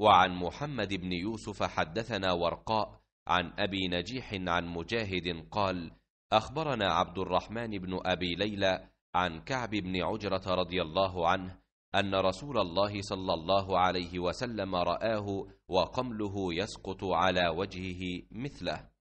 وعن محمد بن يوسف حدثنا ورقاء عن أبي نجيح عن مجاهد قال أخبرنا عبد الرحمن بن أبي ليلى عن كعب بن عجرة رضي الله عنه أن رسول الله صلى الله عليه وسلم رآه وقمله يسقط على وجهه مثله